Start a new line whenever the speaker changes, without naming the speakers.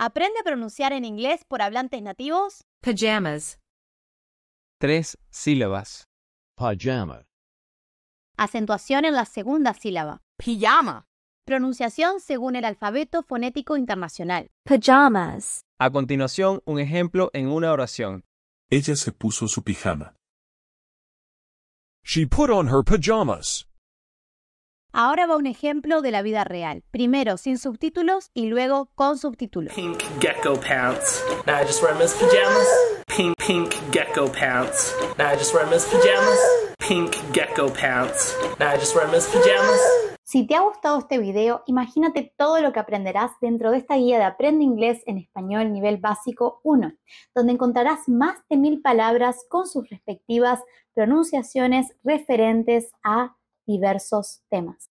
Aprende a pronunciar en inglés por hablantes nativos.
Pajamas.
Tres sílabas. Pajama.
Acentuación en la segunda sílaba. Pijama. Pronunciación según el alfabeto fonético internacional.
Pajamas.
A continuación, un ejemplo en una oración.
Ella se puso su pijama. She put on her pajamas.
Ahora va un ejemplo de la vida real. Primero sin subtítulos y luego con subtítulos.
Pink gecko pants. Now I just wear pajamas. Pink gecko pants. Now I just wear pajamas. Pink gecko pants. I just wear pajamas.
Si te ha gustado este video, imagínate todo lo que aprenderás dentro de esta guía de Aprende Inglés en Español Nivel Básico 1, donde encontrarás más de mil palabras con sus respectivas pronunciaciones referentes a diversos temas.